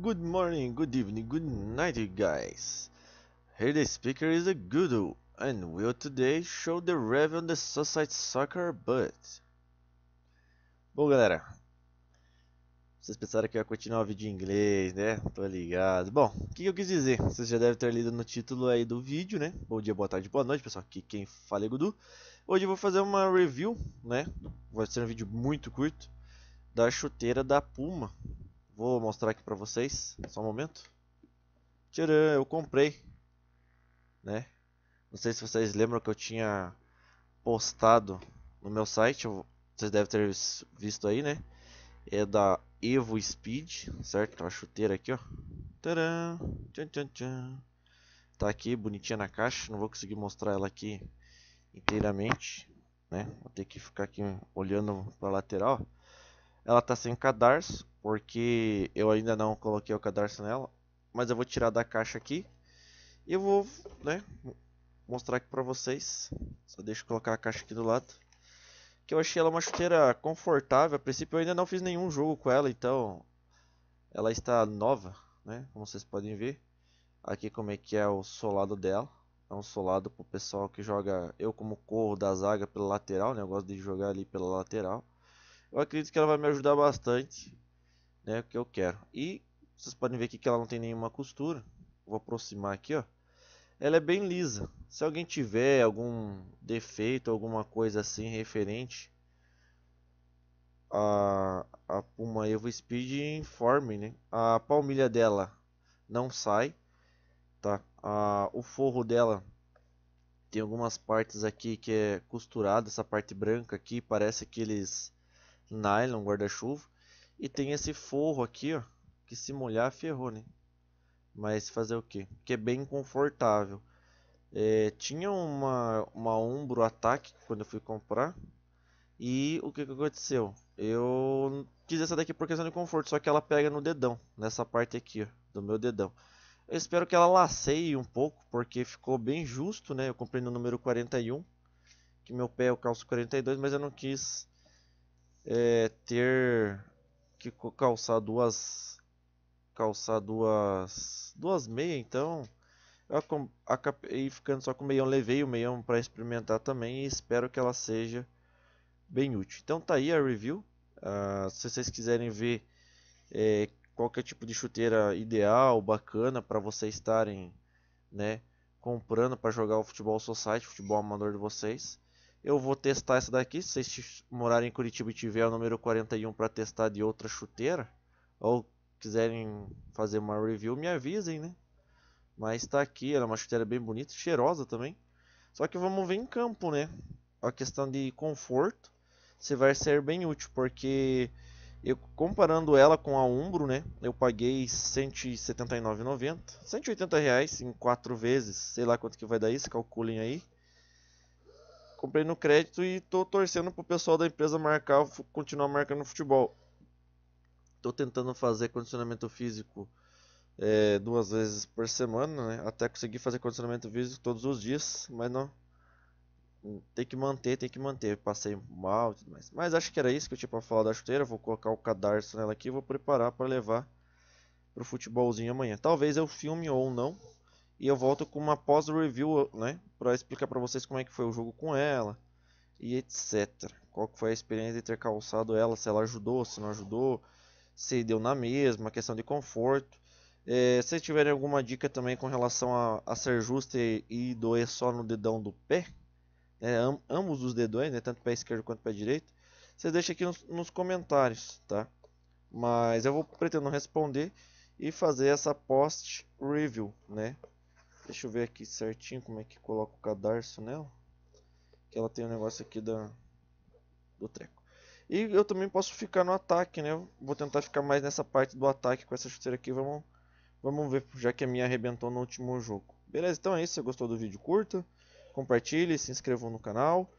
Good morning, good evening, good night guys. Here the speaker is a Gudu and will today show the review on the Society Soccer But. Bom galera, vocês pensaram que eu ia continuar o vídeo em inglês, né? Tô ligado. Bom, o que eu quis dizer? Vocês já devem ter lido no título aí do vídeo, né? Bom dia, boa tarde, boa noite pessoal, aqui quem fala é Gudu. Hoje eu vou fazer uma review, né? Vai ser um vídeo muito curto da chuteira da Puma, Vou mostrar aqui pra vocês, só um momento. Tcharam, eu comprei, né? Não sei se vocês lembram que eu tinha postado no meu site, vocês devem ter visto aí, né? É da Evo Speed, certo? A chuteira aqui, ó. Tcharam, tchan, tchan, tchan. Tá aqui, bonitinha na caixa, não vou conseguir mostrar ela aqui inteiramente, né? Vou ter que ficar aqui olhando pra lateral, ó. Ela tá sem cadarço, porque eu ainda não coloquei o cadarço nela. Mas eu vou tirar da caixa aqui. E eu vou, né, mostrar aqui pra vocês. Só deixa eu colocar a caixa aqui do lado. Que eu achei ela uma chuteira confortável. A princípio eu ainda não fiz nenhum jogo com ela, então... Ela está nova, né, como vocês podem ver. Aqui como é que é o solado dela. É um solado pro pessoal que joga... Eu como corro da zaga pela lateral, né, eu gosto de jogar ali pela lateral eu acredito que ela vai me ajudar bastante, né, o que eu quero. E vocês podem ver aqui que ela não tem nenhuma costura, vou aproximar aqui, ó. Ela é bem lisa, se alguém tiver algum defeito, alguma coisa assim referente a, a Puma Evo Speed, informe, né, a palmilha dela não sai, tá, a, o forro dela tem algumas partes aqui que é costurada. essa parte branca aqui parece aqueles nylon, guarda-chuva. E tem esse forro aqui, ó, que se molhar ferrou, né? Mas fazer o que? Que é bem confortável. É, tinha uma, uma ombro ataque quando eu fui comprar. E o que, que aconteceu? Eu quis essa daqui por questão de conforto, só que ela pega no dedão, nessa parte aqui ó, do meu dedão. Eu espero que ela laceie um pouco, porque ficou bem justo, né? Eu comprei no número 41, que meu pé é o calço 42, mas eu não quis é, ter que calçar duas calçar duas duas meias então eu acabei ficando só com o meião levei o meião para experimentar também e espero que ela seja bem útil então tá aí a review uh, se vocês quiserem ver é, qualquer tipo de chuteira ideal bacana para vocês estarem né comprando para jogar o futebol society futebol amador de vocês eu vou testar essa daqui, se vocês morarem em Curitiba e tiver o número 41 para testar de outra chuteira, ou quiserem fazer uma review, me avisem, né? Mas está aqui, ela é uma chuteira bem bonita, cheirosa também. Só que vamos ver em campo, né? A questão de conforto, você vai ser bem útil, porque eu comparando ela com a Umbro, né? Eu paguei 179,90, 180 reais em quatro vezes, sei lá quanto que vai dar isso, calculem aí comprei no crédito e tô torcendo pro pessoal da empresa marcar, continuar marcando futebol. Tô tentando fazer condicionamento físico é, duas vezes por semana, né? Até conseguir fazer condicionamento físico todos os dias, mas não. Hum, tem que manter, tem que manter. Passei mal e tudo mais. Mas acho que era isso que eu tinha para falar da chuteira. Vou colocar o cadarço nela aqui e vou preparar para levar pro futebolzinho amanhã. Talvez eu filme ou não, e eu volto com uma pós-review, né, para explicar para vocês como é que foi o jogo com ela e etc. Qual que foi a experiência de ter calçado ela, se ela ajudou, se não ajudou, se deu na mesma, questão de conforto. É, se tiverem alguma dica também com relação a, a ser justo e, e, doer só no dedão do pé, né, am, ambos os dedões, né, tanto pé esquerdo quanto pé direito, você deixa aqui nos, nos comentários, tá? Mas eu vou pretendo responder e fazer essa post review, né? Deixa eu ver aqui certinho como é que coloca o cadarço nela. Que ela tem o um negócio aqui da, do treco. E eu também posso ficar no ataque, né? Vou tentar ficar mais nessa parte do ataque com essa chuteira aqui. Vamos, vamos ver, já que a minha arrebentou no último jogo. Beleza, então é isso. Se você gostou do vídeo, curta, compartilhe, se inscrevam no canal.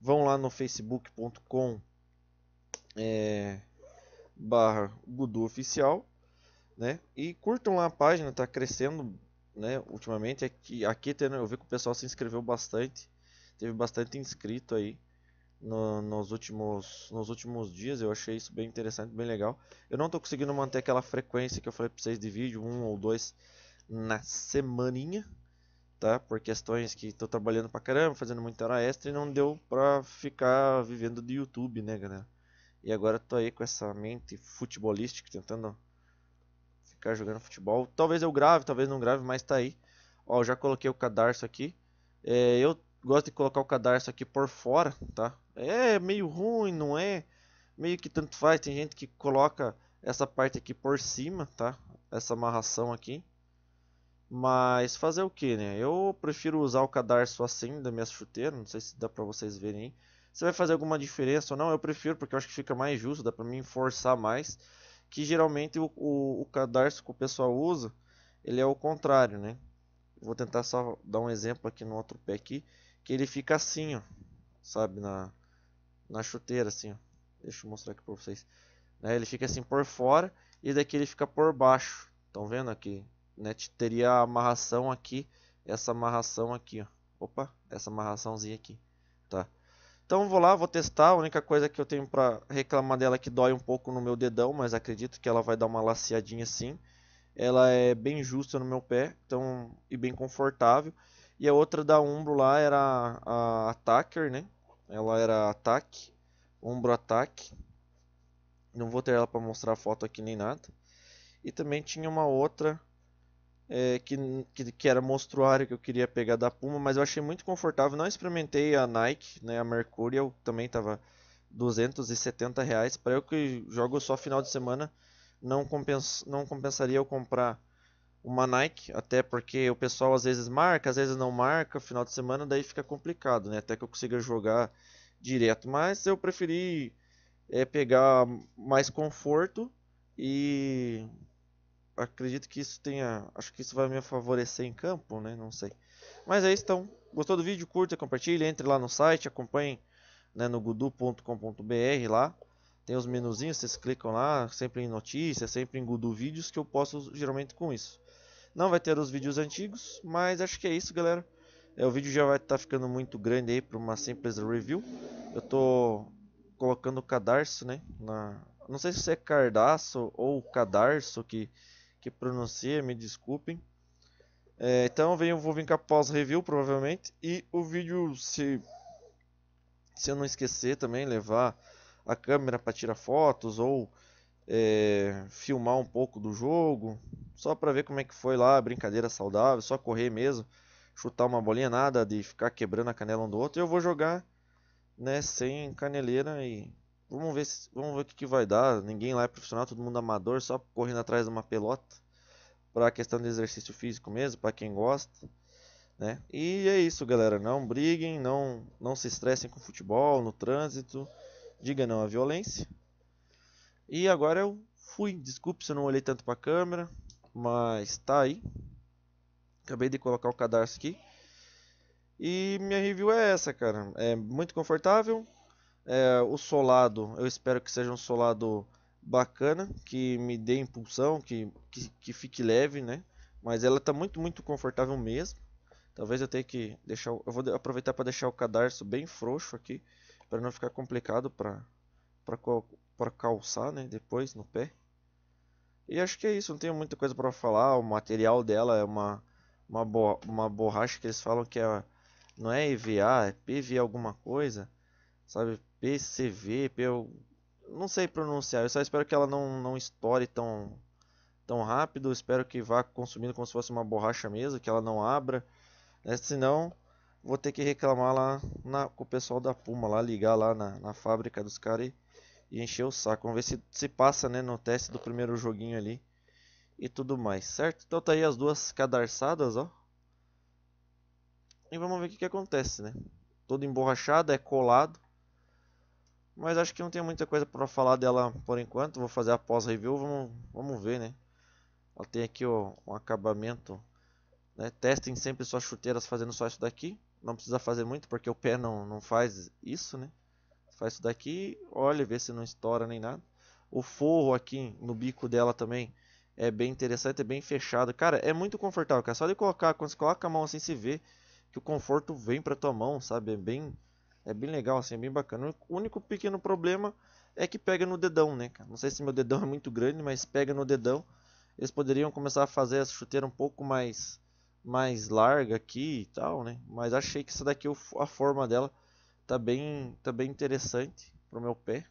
Vão lá no facebook.com é, barra Gudu Oficial, né? E curtam lá a página, tá crescendo né, ultimamente, é que aqui tendo, eu vi que o pessoal se inscreveu bastante, teve bastante inscrito aí no, nos, últimos, nos últimos dias, eu achei isso bem interessante, bem legal. Eu não estou conseguindo manter aquela frequência que eu falei para vocês de vídeo, um ou dois na semaninha, tá? Por questões que estou trabalhando pra caramba, fazendo muita hora extra e não deu pra ficar vivendo de YouTube, né, galera? E agora estou aí com essa mente futebolística, tentando ficar jogando futebol. Talvez eu grave, talvez não grave, mas tá aí. Ó, já coloquei o cadarço aqui. É, eu gosto de colocar o cadarço aqui por fora, tá? É meio ruim, não é? Meio que tanto faz. Tem gente que coloca essa parte aqui por cima, tá? Essa amarração aqui. Mas fazer o que, né? Eu prefiro usar o cadarço assim da minha chuteira. Não sei se dá pra vocês verem aí. Se vai fazer alguma diferença ou não, eu prefiro porque eu acho que fica mais justo. Dá pra mim forçar mais que geralmente o, o, o cadarço que o pessoal usa, ele é o contrário, né? Vou tentar só dar um exemplo aqui no outro pé aqui, que ele fica assim, ó, sabe, na, na chuteira, assim, ó. Deixa eu mostrar aqui para vocês. Né? Ele fica assim por fora e daqui ele fica por baixo. Estão vendo aqui? Né? Teria a amarração aqui, essa amarração aqui, ó. Opa, essa amarraçãozinha aqui, tá? Então vou lá, vou testar. A única coisa que eu tenho para reclamar dela é que dói um pouco no meu dedão, mas acredito que ela vai dar uma laceadinha sim. Ela é bem justa no meu pé, então e bem confortável. E a outra da Umbro lá era a, a Attacker, né? Ela era ataque, Umbro ataque. Não vou ter ela para mostrar a foto aqui nem nada. E também tinha uma outra é, que, que, que, era monstruário que eu queria pegar da Puma, mas eu achei muito confortável. Não experimentei a Nike, né, a Mercurial também tava 270 reais. Para eu que jogo só final de semana, não, compens, não compensaria eu comprar uma Nike, até porque o pessoal às vezes marca, às vezes não marca final de semana, daí fica complicado, né? Até que eu consiga jogar direto. Mas eu preferi é, pegar mais conforto e acredito que isso tenha. Acho que isso vai me favorecer em campo, né? Não sei. Mas é isso então. Gostou do vídeo? Curta, compartilhe, entre lá no site, acompanhe né, no gudu.com.br lá. Tem os menuzinhos, vocês clicam lá, sempre em notícias, sempre em Gudu Vídeos, que eu posto geralmente com isso. Não vai ter os vídeos antigos, mas acho que é isso, galera. É, o vídeo já vai estar tá ficando muito grande aí para uma simples review. Eu tô colocando o cadarço, né? Na... Não sei se é cardaço ou cadarço que que pronuncia, me desculpem. É, então venho, vou vir com a pós-review provavelmente. E o vídeo, se, se eu não esquecer também, levar a câmera para tirar fotos ou é, filmar um pouco do jogo. Só para ver como é que foi lá, brincadeira saudável, só correr mesmo. Chutar uma bolinha, nada de ficar quebrando a canela um do outro. Eu vou jogar né, sem caneleira e Vamos ver, se, vamos ver o que, que vai dar. Ninguém lá é profissional, todo mundo amador, só correndo atrás de uma pelota. Para a questão de exercício físico mesmo, para quem gosta. Né? E é isso, galera. Não briguem, não, não se estressem com o futebol, no trânsito. Diga não à violência. E agora eu fui. Desculpe se eu não olhei tanto para a câmera, mas tá aí. Acabei de colocar o cadarço aqui. E minha review é essa, cara. É muito confortável, é, o solado, eu espero que seja um solado bacana, que me dê impulsão, que, que, que fique leve, né? Mas ela está muito, muito confortável mesmo. Talvez eu tenha que deixar, eu vou aproveitar para deixar o cadarço bem frouxo aqui, para não ficar complicado para para calçar, né, depois no pé. E acho que é isso, não tenho muita coisa para falar, o material dela é uma uma, bo uma borracha que eles falam que é não é EVA, é PVA alguma coisa, sabe? PCV, eu não sei pronunciar. Eu só espero que ela não, não estoure tão, tão rápido. Espero que vá consumindo como se fosse uma borracha mesmo, que ela não abra. Né? Senão, vou ter que reclamar lá na, com o pessoal da Puma, lá ligar lá na, na fábrica dos caras e, e, encher o saco. Vamos ver se, se passa né, no teste do primeiro joguinho ali e tudo mais, certo? Então tá aí as duas cadarçadas, ó. E vamos ver o que, que acontece, né? Todo emborrachado, é colado. Mas acho que não tem muita coisa para falar dela por enquanto. Vou fazer a pós-review, vamos, vamos ver, né? Ela tem aqui o um acabamento. Né? Testem sempre suas chuteiras fazendo só isso daqui. Não precisa fazer muito porque o pé não, não faz isso, né? Faz isso daqui, olha, vê se não estoura nem nada. O forro aqui no bico dela também é bem interessante, é bem fechado. Cara, é muito confortável, cara. Só de colocar, quando você coloca a mão assim, se vê que o conforto vem pra tua mão, sabe? É bem é bem legal, assim, é bem bacana. O único pequeno problema é que pega no dedão, né, cara? Não sei se meu dedão é muito grande, mas pega no dedão. Eles poderiam começar a fazer essa chuteira um pouco mais mais larga aqui e tal, né? Mas achei que essa daqui a forma dela tá bem, tá bem interessante pro meu pé.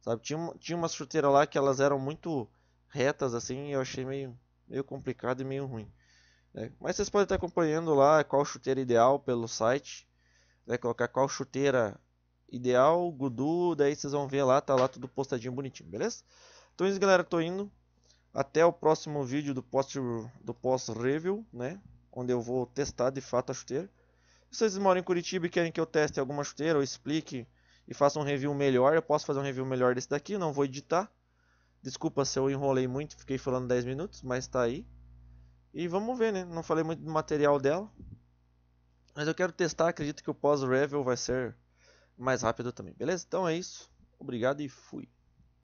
Sabe, tinha tinha umas chuteiras lá que elas eram muito retas assim, e eu achei meio meio complicado e meio ruim. Né? Mas vocês podem estar acompanhando lá qual chuteira é ideal pelo site vai né, colocar qual chuteira ideal, Gudu, daí vocês vão ver lá, tá lá tudo postadinho bonitinho, beleza? Então é isso, galera, tô indo. Até o próximo vídeo do post do post review, né, onde eu vou testar de fato a chuteira. Se vocês moram em Curitiba e querem que eu teste alguma chuteira ou explique e faça um review melhor, eu posso fazer um review melhor desse daqui, não vou editar. Desculpa se eu enrolei muito, fiquei falando 10 minutos, mas tá aí. E vamos ver, né? Não falei muito do material dela. Mas eu quero testar, acredito que o pós-Revel vai ser mais rápido também. Beleza? Então é isso. Obrigado e fui.